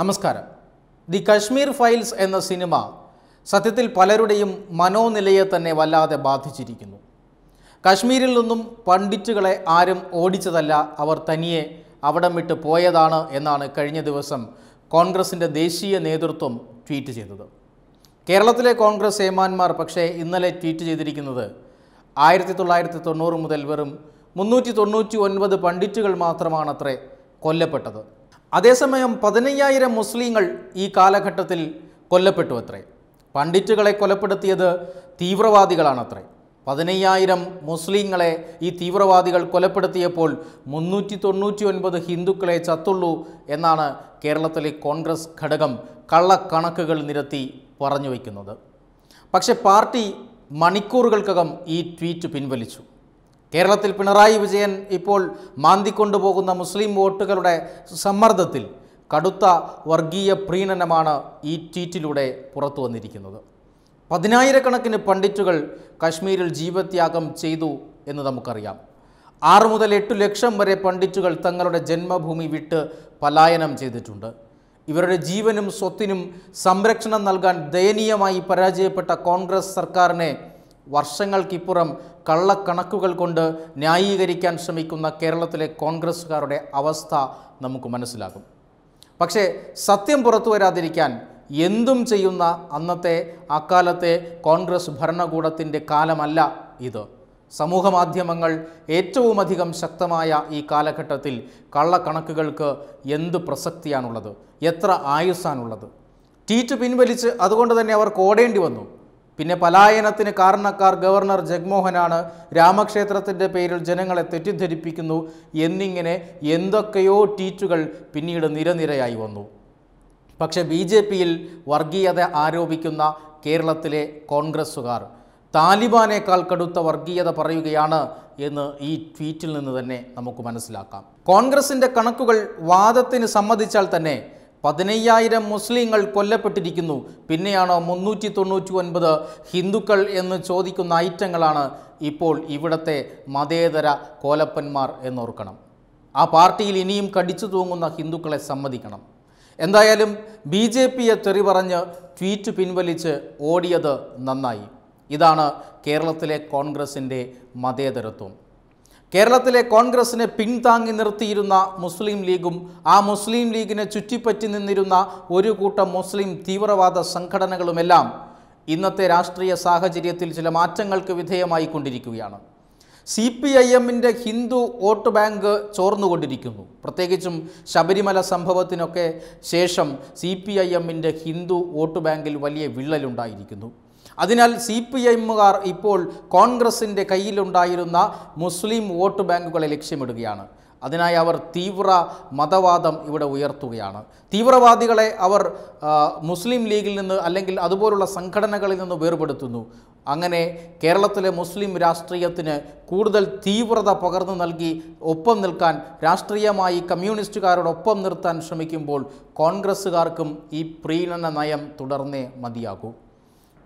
നമസ്കാരം the Kashmir files എന്ന സിനിമ സത്യത്തിൽ പലരുടെയും മനോനിലയെ തന്നെ വല്ലാതെ ബാധിച്ചിരിക്കുന്നു കശ്മീരിൽ നിന്നും പണ്ഡിറ്റുകളെ ആരും ഓടിച്ചതല്ല അവർ തനിയെ അവിടം വിട്ട് പോയതാണ് എന്നാണ് കഴിഞ്ഞ ദിവസം കോൺഗ്രസിൻ്റെ ദേശീയ നേതൃത്വം ട്വീറ്റ് ചെയ്തത് കേരളത്തിലെ കോൺഗ്രസ് ഏമാന്മാർ പക്ഷേ ഇന്നലെ ട്വീറ്റ് ചെയ്തിരിക്കുന്നത് ആയിരത്തി തൊള്ളായിരത്തി തൊണ്ണൂറ് മുതൽ വെറും മുന്നൂറ്റി തൊണ്ണൂറ്റി ഒൻപത് പണ്ഡിറ്റുകൾ മാത്രമാണത്രേ കൊല്ലപ്പെട്ടത് അതേസമയം പതിനയ്യായിരം മുസ്ലിങ്ങൾ ഈ കാലഘട്ടത്തിൽ കൊല്ലപ്പെട്ടു അത്രേ പണ്ഡിറ്റുകളെ കൊലപ്പെടുത്തിയത് തീവ്രവാദികളാണത്രേ പതിനയ്യായിരം മുസ്ലിങ്ങളെ ഈ തീവ്രവാദികൾ കൊലപ്പെടുത്തിയപ്പോൾ മുന്നൂറ്റി തൊണ്ണൂറ്റി ഒൻപത് ഹിന്ദുക്കളെ ചത്തുള്ളൂ എന്നാണ് കേരളത്തിലെ കോൺഗ്രസ് ഘടകം കള്ളക്കണക്കുകൾ നിരത്തി പറഞ്ഞു വയ്ക്കുന്നത് പക്ഷേ പാർട്ടി മണിക്കൂറുകൾക്കകം ഈ ട്വീറ്റ് പിൻവലിച്ചു കേരളത്തിൽ പിണറായി വിജയൻ ഇപ്പോൾ മാന്തിക്കൊണ്ടുപോകുന്ന മുസ്ലിം വോട്ടുകളുടെ സമ്മർദ്ദത്തിൽ കടുത്ത വർഗീയ പ്രീണനമാണ് ഈ ട്വീറ്റിലൂടെ പുറത്തു വന്നിരിക്കുന്നത് പതിനായിരക്കണക്കിന് പണ്ഡിറ്റുകൾ കശ്മീരിൽ ജീവത്യാഗം ചെയ്തു എന്ന് നമുക്കറിയാം ആറ് മുതൽ എട്ട് ലക്ഷം വരെ പണ്ഡിറ്റുകൾ തങ്ങളുടെ ജന്മഭൂമി വിട്ട് പലായനം ചെയ്തിട്ടുണ്ട് ഇവരുടെ ജീവനും സ്വത്തിനും സംരക്ഷണം നൽകാൻ ദയനീയമായി പരാജയപ്പെട്ട കോൺഗ്രസ് സർക്കാരിനെ വർഷങ്ങൾക്കിപ്പുറം കള്ളക്കണക്കുകൾ കൊണ്ട് ന്യായീകരിക്കാൻ ശ്രമിക്കുന്ന കേരളത്തിലെ കോൺഗ്രസ്സുകാരുടെ അവസ്ഥ നമുക്ക് മനസ്സിലാകും പക്ഷേ സത്യം പുറത്തു വരാതിരിക്കാൻ എന്തും ചെയ്യുന്ന അന്നത്തെ അക്കാലത്തെ കോൺഗ്രസ് ഭരണകൂടത്തിൻ്റെ കാലമല്ല ഇത് സമൂഹമാധ്യമങ്ങൾ ഏറ്റവുമധികം ശക്തമായ ഈ കാലഘട്ടത്തിൽ കള്ളക്കണക്കുകൾക്ക് എന്ത് പ്രസക്തിയാണുള്ളത് എത്ര ആയുസാണുള്ളത് ടീറ്റ് പിൻവലിച്ച് അതുകൊണ്ട് തന്നെ അവർക്ക് ഓടേണ്ടി വന്നു പിന്നെ പലായനത്തിന് കാരണക്കാർ ഗവർണർ ജഗ്മോഹനാണ് രാമക്ഷേത്രത്തിൻ്റെ പേരിൽ ജനങ്ങളെ തെറ്റിദ്ധരിപ്പിക്കുന്നു എന്നിങ്ങനെ എന്തൊക്കെയോ ട്വീറ്റുകൾ പിന്നീട് നിരനിരയായി വന്നു പക്ഷേ ബി ജെ പിയിൽ വർഗീയത ആരോപിക്കുന്ന കേരളത്തിലെ കോൺഗ്രസ്സുകാർ താലിബാനേക്കാൾ കടുത്ത വർഗീയത പറയുകയാണ് എന്ന് ഈ ട്വീറ്റിൽ നിന്ന് തന്നെ നമുക്ക് മനസ്സിലാക്കാം കോൺഗ്രസിൻ്റെ കണക്കുകൾ വാദത്തിന് സമ്മതിച്ചാൽ തന്നെ പതിനയ്യായിരം മുസ്ലിങ്ങൾ കൊല്ലപ്പെട്ടിരിക്കുന്നു പിന്നെയാണോ മുന്നൂറ്റി തൊണ്ണൂറ്റി ഒൻപത് ഹിന്ദുക്കൾ എന്ന് ചോദിക്കുന്ന ഐറ്റങ്ങളാണ് ഇപ്പോൾ ഇവിടത്തെ മതേതര കോലപ്പന്മാർ എന്നോർക്കണം ആ പാർട്ടിയിൽ ഇനിയും കടിച്ചു തൂങ്ങുന്ന ഹിന്ദുക്കളെ സമ്മതിക്കണം എന്തായാലും ബി ജെ പിയെ തെറി പറഞ്ഞ് ട്വീറ്റ് പിൻവലിച്ച് ഓടിയത് നന്നായി ഇതാണ് കേരളത്തിലെ കോൺഗ്രസിൻ്റെ മതേതരത്വം കേരളത്തിലെ കോൺഗ്രസിനെ പിൻതാങ്ങി നിർത്തിയിരുന്ന മുസ്ലിം ലീഗും ആ മുസ്ലിം ലീഗിനെ ചുറ്റിപ്പറ്റി നിന്നിരുന്ന ഒരു കൂട്ടം മുസ്ലിം തീവ്രവാദ സംഘടനകളുമെല്ലാം ഇന്നത്തെ രാഷ്ട്രീയ സാഹചര്യത്തിൽ ചില മാറ്റങ്ങൾക്ക് വിധേയമായി കൊണ്ടിരിക്കുകയാണ് സി പി ഐ എമ്മിൻ്റെ ഹിന്ദു വോട്ട് ബാങ്ക് ചോർന്നുകൊണ്ടിരിക്കുന്നു പ്രത്യേകിച്ചും ശബരിമല സംഭവത്തിനൊക്കെ ശേഷം സി പി ഐ എമ്മിൻ്റെ ഹിന്ദു വോട്ട് ബാങ്കിൽ വലിയ വിള്ളലുണ്ടായിരിക്കുന്നു അതിനാൽ സി പി എമ്മുകാർ ഇപ്പോൾ കോൺഗ്രസിൻ്റെ കയ്യിലുണ്ടായിരുന്ന മുസ്ലിം വോട്ട് ബാങ്കുകളെ ലക്ഷ്യമിടുകയാണ് അതിനായി അവർ തീവ്ര മതവാദം ഇവിടെ ഉയർത്തുകയാണ് തീവ്രവാദികളെ അവർ മുസ്ലിം ലീഗിൽ നിന്ന് അല്ലെങ്കിൽ അതുപോലുള്ള സംഘടനകളിൽ നിന്ന് വേർപെടുത്തുന്നു അങ്ങനെ കേരളത്തിലെ മുസ്ലിം രാഷ്ട്രീയത്തിന് കൂടുതൽ തീവ്രത പകർന്നു നൽകി ഒപ്പം നിൽക്കാൻ രാഷ്ട്രീയമായി കമ്മ്യൂണിസ്റ്റുകാരോടൊപ്പം നിർത്താൻ ശ്രമിക്കുമ്പോൾ കോൺഗ്രസ്സുകാർക്കും ഈ പ്രീണന നയം തുടർന്നേ മതിയാകൂ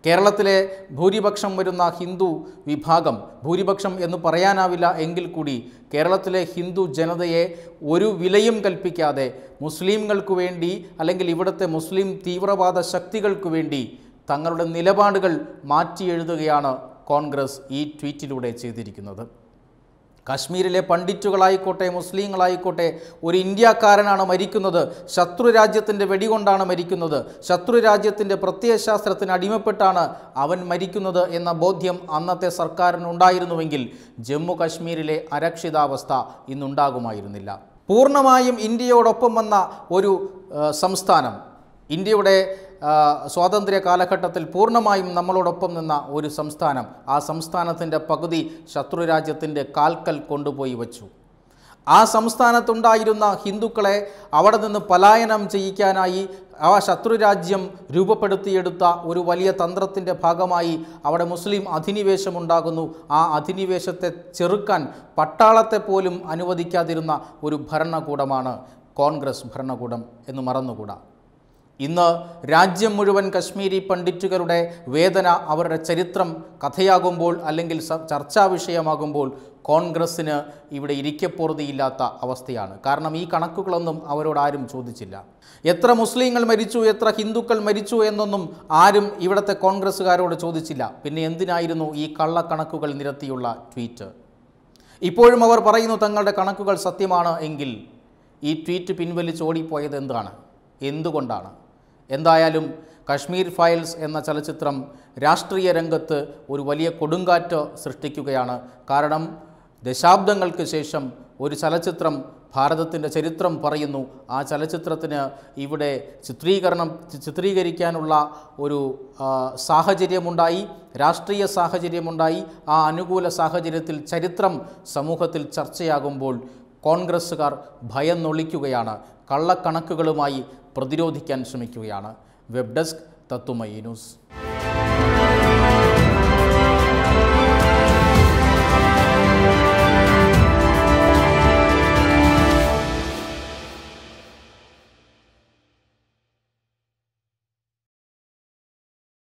കേരളത്തിലെ ഭൂരിപക്ഷം വരുന്ന ഹിന്ദു വിഭാഗം ഭൂരിപക്ഷം എന്ന് പറയാനാവില്ല എങ്കിൽ കൂടി കേരളത്തിലെ ഹിന്ദു ജനതയെ ഒരു വിലയും കൽപ്പിക്കാതെ മുസ്ലിംകൾക്ക് വേണ്ടി അല്ലെങ്കിൽ ഇവിടുത്തെ മുസ്ലിം തീവ്രവാദ ശക്തികൾക്ക് വേണ്ടി തങ്ങളുടെ നിലപാടുകൾ മാറ്റി എഴുതുകയാണ് കോൺഗ്രസ് ഈ ട്വീറ്റിലൂടെ ചെയ്തിരിക്കുന്നത് കാശ്മീരിലെ പണ്ഡിറ്റുകളായിക്കോട്ടെ മുസ്ലിങ്ങളായിക്കോട്ടെ ഒരു ഇന്ത്യക്കാരനാണ് മരിക്കുന്നത് ശത്രു രാജ്യത്തിൻ്റെ വെടികൊണ്ടാണ് മരിക്കുന്നത് ശത്രു രാജ്യത്തിൻ്റെ പ്രത്യയശാസ്ത്രത്തിന് അടിമപ്പെട്ടാണ് അവൻ മരിക്കുന്നത് എന്ന ബോധ്യം അന്നത്തെ സർക്കാരിനുണ്ടായിരുന്നുവെങ്കിൽ ജമ്മു കാശ്മീരിലെ അരക്ഷിതാവസ്ഥ ഇന്നുണ്ടാകുമായിരുന്നില്ല പൂർണ്ണമായും ഇന്ത്യയോടൊപ്പം വന്ന ഒരു സംസ്ഥാനം ഇന്ത്യയുടെ സ്വാതന്ത്ര്യ കാലഘട്ടത്തിൽ പൂർണ്ണമായും നമ്മളോടൊപ്പം നിന്ന ഒരു സംസ്ഥാനം ആ സംസ്ഥാനത്തിൻ്റെ പകുതി ശത്രുരാജ്യത്തിൻ്റെ കാൽക്കൽ കൊണ്ടുപോയി വച്ചു ആ സംസ്ഥാനത്തുണ്ടായിരുന്ന ഹിന്ദുക്കളെ അവിടെ നിന്ന് പലായനം ചെയ്യിക്കാനായി ആ ശത്രുരാജ്യം രൂപപ്പെടുത്തിയെടുത്ത ഒരു വലിയ തന്ത്രത്തിൻ്റെ ഭാഗമായി അവിടെ മുസ്ലിം അധിനിവേശമുണ്ടാകുന്നു ആ അധിനിവേശത്തെ ചെറുക്കാൻ പട്ടാളത്തെ പോലും അനുവദിക്കാതിരുന്ന ഒരു ഭരണകൂടമാണ് കോൺഗ്രസ് ഭരണകൂടം എന്ന് മറന്നുകൂടാ ഇന്ന് രാജ്യം മുഴുവൻ കശ്മീരി പണ്ഡിറ്റുകളുടെ വേദന അവരുടെ ചരിത്രം കഥയാകുമ്പോൾ അല്ലെങ്കിൽ ചർച്ചാ വിഷയമാകുമ്പോൾ കോൺഗ്രസ്സിന് ഇവിടെ ഇരിക്കപ്പോറുതിയില്ലാത്ത അവസ്ഥയാണ് കാരണം ഈ കണക്കുകളൊന്നും അവരോടാരും ചോദിച്ചില്ല എത്ര മുസ്ലിങ്ങൾ മരിച്ചു എത്ര ഹിന്ദുക്കൾ മരിച്ചു എന്നൊന്നും ആരും ഇവിടുത്തെ കോൺഗ്രസ്സുകാരോട് ചോദിച്ചില്ല പിന്നെ എന്തിനായിരുന്നു ഈ കള്ളക്കണക്കുകൾ നിരത്തിയുള്ള ട്വീറ്റ് ഇപ്പോഴും അവർ പറയുന്നു തങ്ങളുടെ കണക്കുകൾ സത്യമാണ് എങ്കിൽ ഈ ട്വീറ്റ് പിൻവലിച്ച് ഓടിപ്പോയത് എന്താണ് എന്തുകൊണ്ടാണ് എന്തായാലും കശ്മീർ ഫയൽസ് എന്ന ചലച്ചിത്രം രാഷ്ട്രീയ രംഗത്ത് ഒരു വലിയ കൊടുങ്കാറ്റ് സൃഷ്ടിക്കുകയാണ് കാരണം ദശാബ്ദങ്ങൾക്ക് ശേഷം ഒരു ചലച്ചിത്രം ഭാരതത്തിൻ്റെ ചരിത്രം പറയുന്നു ആ ചലച്ചിത്രത്തിന് ഇവിടെ ചിത്രീകരണം ചിത്രീകരിക്കാനുള്ള ഒരു സാഹചര്യമുണ്ടായി രാഷ്ട്രീയ സാഹചര്യമുണ്ടായി ആ അനുകൂല സാഹചര്യത്തിൽ ചരിത്രം സമൂഹത്തിൽ ചർച്ചയാകുമ്പോൾ കോൺഗ്രസ്സുകാർ ഭയന്നൊളിക്കുകയാണ് കള്ളക്കണക്കുകളുമായി പ്രതിരോധിക്കാൻ ശ്രമിക്കുകയാണ് വെബ് ഡെസ്ക് തത്തുമൈ ന്യൂസ്